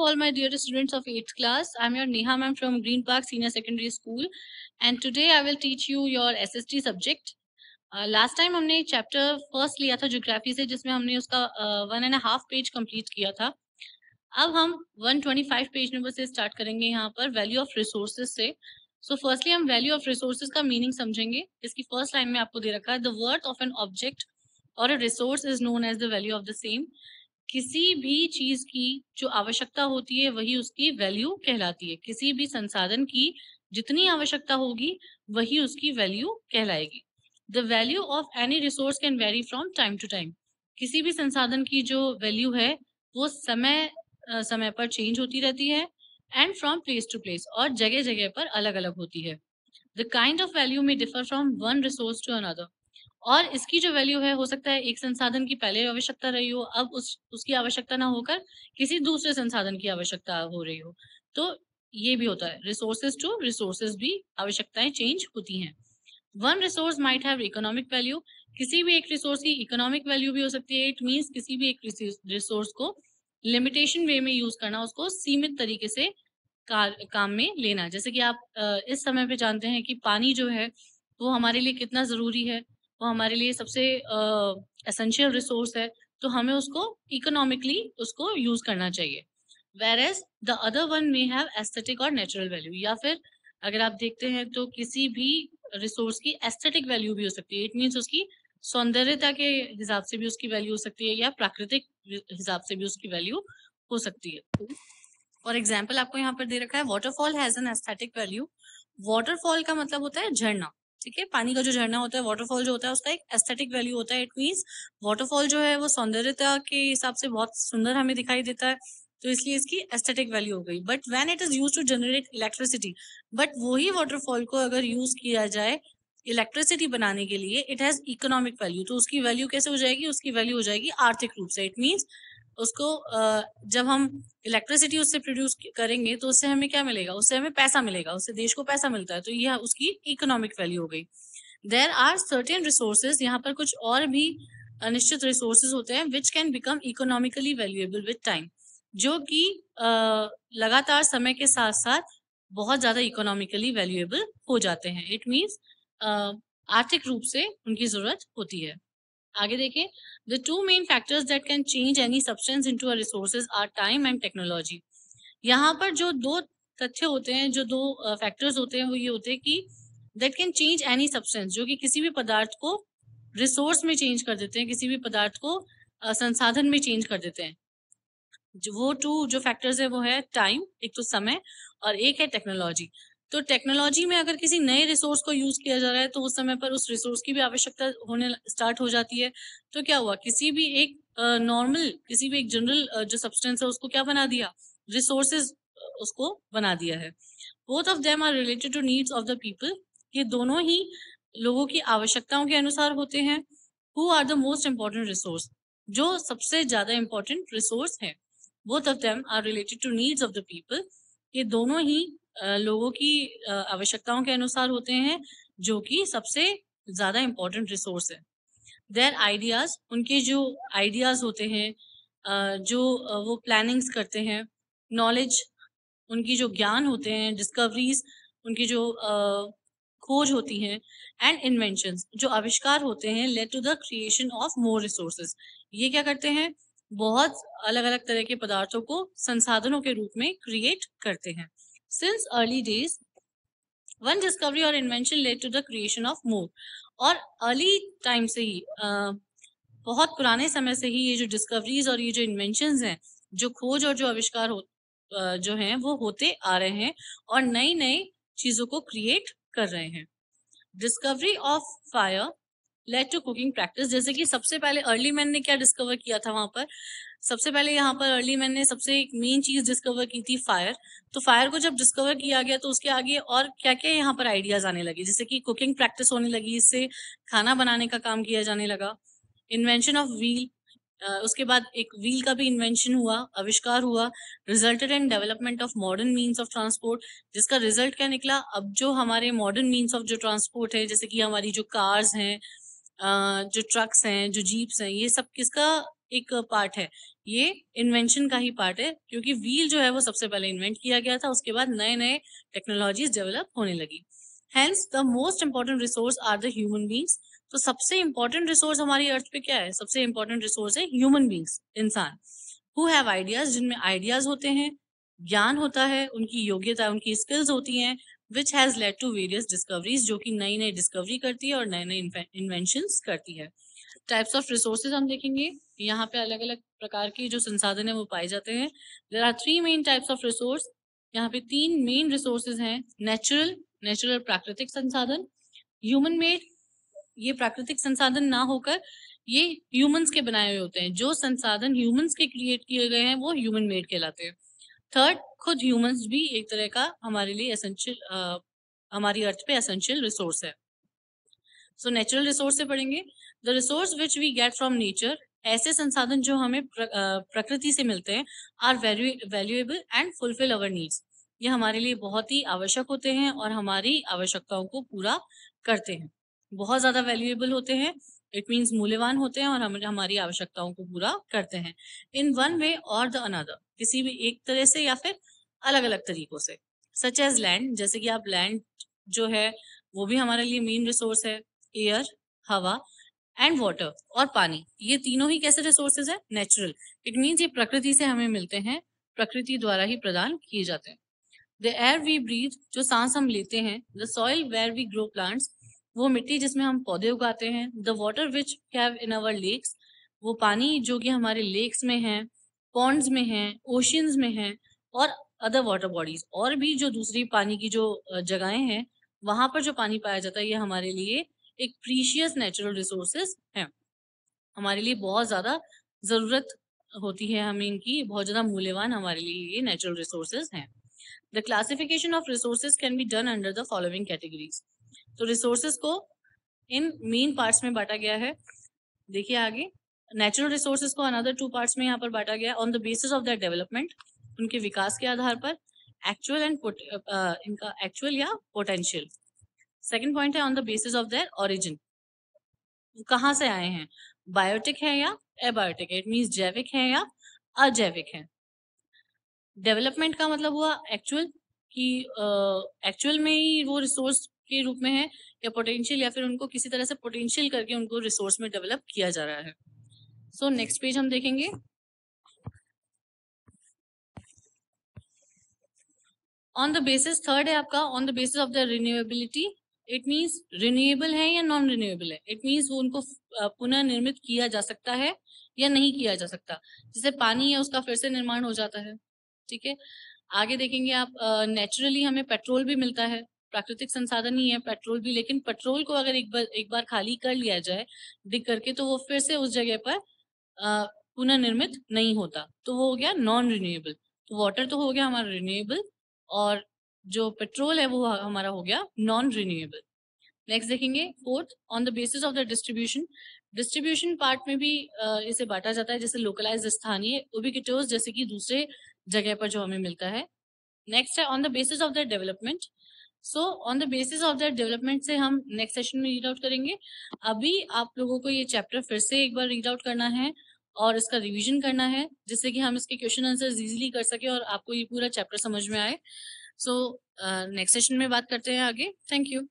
to all my dear students of 8th class. I'm your Neha ma'am from Green Park Senior Secondary School and today I will teach you your SST subject. Last uh, time हमने chapter first लिया था geography से जिसमें हमने उसका one and half page complete किया था अब हम 125 पेज नंबर से स्टार्ट करेंगे यहाँ पर वैल्यू ऑफ रिसोर्सेज से सो फर्स्टली हम वैल्यू ऑफ रिसोर्सेज का मीनिंग समझेंगे इसकी फर्स्ट लाइन में आपको दे रखा है the worth of an object और a resource is known as the value of the same किसी भी चीज की जो आवश्यकता होती है वही उसकी वैल्यू कहलाती है किसी भी संसाधन की जितनी आवश्यकता होगी वही उसकी वैल्यू कहलाएगी the value of any resource can vary from time to time किसी भी संसाधन की जो वैल्यू है वो समय समय पर चेंज होती रहती है and from place to place और जगह जगह पर अलग अलग होती है the kind of value may differ from one resource to another और इसकी जो वैल्यू है हो सकता है एक संसाधन की पहले आवश्यकता रही हो अब उस उसकी आवश्यकता ना होकर किसी दूसरे संसाधन की आवश्यकता हो रही हो तो ये भी होता है रिसोर्सेज टू रिसोर्सेज भी आवश्यकताएं चेंज होती हैं one resource might have economic value किसी भी एक रिसोर्स की इकोनॉमिक वैल्यू भी हो सकती है इट मीन्स किसी भी एक रिसोर्स को लिमिटेशन वे में यूज करना उसको सीमित तरीके से कार, काम में लेना जैसे कि आप इस समय पे जानते हैं कि पानी जो है वो हमारे लिए कितना जरूरी है वो हमारे लिए सबसे एसेंशियल रिसोर्स है तो हमें उसको इकोनॉमिकली उसको यूज करना चाहिए whereas the other one may have aesthetic और नेचुरल वैल्यू या फिर अगर आप देखते हैं तो किसी भी रिसोर्स की एस्थेटिक वैल्यू भी हो सकती है इट मीन्स उसकी सौंदर्यता के हिसाब से भी उसकी वैल्यू हो सकती है या प्राकृतिक हिसाब से भी उसकी वैल्यू हो सकती है फॉर एग्जाम्पल आपको यहाँ पर दे रखा है waterfall has an aesthetic value waterfall का मतलब होता है झरना ठीक है पानी का जो झरना होता है वाटरफॉल जो होता है उसका एक एस्थेटिक वैल्यू होता है इट मीन्स वाटरफॉल जो है वो सौंदर्यता के हिसाब से बहुत सुंदर हमें दिखाई देता है तो इसलिए इसकी एस्थेटिक वैल्यू हो गई but when it is use to generate electricity but वही वाटरफॉल को अगर यूज किया जाए इलेक्ट्रिसिटी बनाने के लिए इट हैज इकोनॉमिक वैल्यू तो उसकी वैल्यू कैसे हो जाएगी उसकी वैल्यू हो जाएगी आर्थिक रूप से इट मीन्स उसको जब हम इलेक्ट्रिसिटी उससे प्रोड्यूस करेंगे तो उससे हमें क्या मिलेगा उससे हमें पैसा मिलेगा उससे देश को पैसा मिलता है तो यह उसकी इकोनॉमिक वैल्यू हो गई देर आर सर्टेन रिसोर्सेज यहाँ पर कुछ और भी अनिश्चित रिसोर्सेज होते हैं which can become economically valuable with time जो कि लगातार समय के साथ साथ बहुत ज्यादा इकोनॉमिकली वैल्यूएबल हो जाते हैं इट मीन्स आर्थिक रूप से उनकी जरूरत होती है आगे देखें the two main factors that can change any substance into a resources are time and technology यहाँ पर जो दो तथ्य होते हैं जो दो फैक्टर्स होते हैं वो ये होते हैं कि that can change any substance जो कि किसी भी पदार्थ को रिसोर्स में चेंज कर देते हैं किसी भी पदार्थ को संसाधन में चेंज कर देते हैं वो टू जो फैक्टर्स है वो है टाइम एक तो समय और एक है टेक्नोलॉजी तो टेक्नोलॉजी में अगर किसी नए रिसोर्स को यूज किया जा रहा है तो उस समय पर उस रिसोर्स की भी आवश्यकता होने स्टार्ट हो जाती है तो क्या हुआ किसी भी एक नॉर्मल uh, किसी भी एक जनरल uh, जो सब्सटेंस है उसको क्या बना दिया रिसोर्सेज उसको बना दिया है both of them are related to needs of the people ये दोनों ही लोगों की आवश्यकताओं के अनुसार होते हैं who are the most important resource जो सबसे ज्यादा इम्पोर्टेंट रिसोर्स है both of them are related to needs of the people ये दोनों ही लोगों की आवश्यकताओं के अनुसार होते हैं जो कि सबसे ज्यादा इम्पोर्टेंट रिसोर्स है देर आइडियाज उनके जो आइडियाज होते हैं जो वो प्लानिंग्स करते हैं नॉलेज उनकी जो ज्ञान होते हैं डिस्कवरीज उनकी जो खोज होती हैं एंड इन्वेंशन जो आविष्कार होते हैं lead to the creation of more resources ये क्या करते हैं बहुत अलग अलग तरह के पदार्थों को संसाधनों के रूप में क्रिएट करते हैं Since early days, one discovery or invention led to the creation of more. और अर्ली टाइम से ही बहुत पुराने समय से ही ये जो डिस्कवरीज और ये जो इन्वेंशन हैं जो खोज और जो आविष्कार हो जो हैं वो होते आ रहे हैं और नई नई चीजों को क्रिएट कर रहे हैं discovery of fire lead to cooking practice जैसे कि सबसे पहले अर्ली मैन ने क्या डिस्कवर किया था वहां पर सबसे पहले यहाँ पर अर्ली मैंने सबसे एक मेन चीज डिस्कवर की थी फायर तो फायर को जब डिस्कवर किया गया तो उसके आगे और क्या क्या यहाँ पर आइडियाज आने लगे जैसे कि कुकिंग प्रैक्टिस होने लगी इससे खाना बनाने का काम किया जाने लगा इन्वेंशन ऑफ व्हील उसके बाद एक व्हील का भी इन्वेंशन हुआ आविष्कार हुआ resulted in development of modern means of transport जिसका रिजल्ट क्या निकला अब जो हमारे मॉडर्न मीन्स ऑफ जो ट्रांसपोर्ट है जैसे कि हमारी जो कार्स हैं जो ट्रक्स हैं जो जीप्स हैं ये सब किसका एक पार्ट है ये इन्वेंशन का ही पार्ट है क्योंकि व्हील जो है वो सबसे पहले इन्वेंट किया गया था उसके बाद नए नए टेक्नोलॉजीज डेवलप होने लगी hence the most important resource are the human beings तो सबसे इंपॉर्टेंट रिसोर्स हमारी अर्थ पे क्या है सबसे इंपॉर्टेंट रिसोर्स है ह्यूमन बींग्स इंसान हु हैव आइडियाज जिनमें आइडियाज होते हैं ज्ञान होता है उनकी योग्यता उनकी स्किल्स होती हैं which has led to various discoveries जो कि नई नई डिस्कवरी करती है और नए नए इन्वेंशन करती है टाइप्स ऑफ रिसोर्सेज हम देखेंगे यहाँ पे अलग अलग प्रकार के जो संसाधन है वो पाए जाते हैं there are three main types of resource यहाँ पे तीन मेन रिसोर्सेज हैं नेचुरल नेचुरल प्राकृतिक संसाधन ह्यूमन मेड ये प्राकृतिक संसाधन ना होकर ये ह्यूमंस के बनाए हुए होते हैं जो संसाधन ह्यूमंस के क्रिएट किए गए हैं वो ह्यूमन मेड कहलाते हैं थर्ड खुद ह्यूमंस भी एक तरह का हमारे लिए असेंशियल हमारी अर्थ पे असेंशियल रिसोर्स है सो नेचुरल रिसोर्स से पढ़ेंगे the resource which we get from nature ऐसे संसाधन जो हमें प्र, प्रकृति से मिलते हैं are valuable and fulfil our needs ये हमारे लिए बहुत ही आवश्यक होते हैं और हमारी आवश्यकताओं को पूरा करते हैं बहुत ज्यादा वैल्यूएबल होते हैं इट मीन्स मूल्यवान होते हैं और हम हमारी आवश्यकताओं को पूरा करते हैं इन वन वे और द अनदर किसी भी एक तरह से या फिर अलग अलग तरीकों से सच एज लैंड जैसे कि आप लैंड जो है वो भी हमारे लिए मेन रिसोर्स है एयर हवा एंड वाटर और पानी ये तीनों ही कैसे रिसोर्सेज है नेचुरल इट मीन्स ये प्रकृति से हमें मिलते हैं प्रकृति द्वारा ही प्रदान किए जाते हैं द एयर वी ब्रीथ जो सांस हम लेते हैं the soil where we grow plants वो मिट्टी जिसमें हम पौधे उगाते हैं the water which have in our lakes वो पानी जो कि हमारे लेक्स में है पॉन्ड्स में है ओशियंस में है और अदर वाटर बॉडीज और भी जो दूसरी पानी की जो जगहें हैं वहां पर जो पानी पाया जाता है ये हमारे लिए एक प्रीशियस नेचुरल रिसोर्सेस हैं हमारे लिए बहुत ज़्यादा ज़रूरत होती है हमें इनकी बहुत ज़्यादा मूल्यवान हमारे लिए ये नेचुरल रिसोर्सेज हैं the classification of resources can be done under the following categories तो रिसोर्सेज को इन मेन पार्ट्स में बांटा गया है देखिए आगे नेचुरल रिसोर्सेज को अनदर टू पार्ट्स में यहाँ पर बांटा गया on the basis of that development उनके विकास के आधार पर एक्चुअल एंड इनका एक्चुअल या पोटेंशियल सेकेंड पॉइंट है on the basis of their origin कहाँ से आए हैं बायोटिक है या एबायोटिक इट मीन्स जैविक है या अजैविक है डेवलपमेंट का मतलब हुआ एक्चुअल कि एक्चुअल uh, में ही वो रिसोर्स के रूप में है या पोटेंशियल या फिर उनको किसी तरह से पोटेंशियल करके उनको रिसोर्स में डेवलप किया जा रहा है सो नेक्स्ट पेज हम देखेंगे ऑन द बेसिस थर्ड है आपका on the basis of the renewability it means renewable है या नॉन रिन्यूएबल है इट मीन्स वो उनको पुनर्निर्मित किया जा सकता है या नहीं किया जा सकता जैसे पानी है उसका फिर से निर्माण हो जाता है ठीक है आगे देखेंगे आप नेचुरली हमें पेट्रोल भी मिलता है प्राकृतिक संसाधन ही है पेट्रोल भी लेकिन पेट्रोल को अगर एक बार एक बार खाली कर लिया जाए डिग करके तो वो फिर से उस जगह पर पुनर्निर्मित नहीं होता तो वो हो गया नॉन रिन्यूएबल तो वाटर तो हो गया हमारा रिन्यूएबल और जो पेट्रोल है वो हमारा हो गया नॉन रिन्यूएबल नेक्स्ट देखेंगे fourth on the basis of the distribution distribution part में भी इसे बांटा जाता है जैसे लोकलाइज स्थानीय उबिकिटोज जैसे कि दूसरे जगह पर जो हमें मिलता है नेक्स्ट है on the basis of the development so on the basis of that development से हम नेक्स्ट सेशन में रीड आउट करेंगे अभी आप लोगों को ये चैप्टर फिर से एक बार रीड आउट करना है और इसका रिवीजन करना है जिससे कि हम इसके क्वेश्चन आंसर इजीली कर सके और आपको ये पूरा चैप्टर समझ में आए सो नेक्स्ट सेशन में बात करते हैं आगे थैंक यू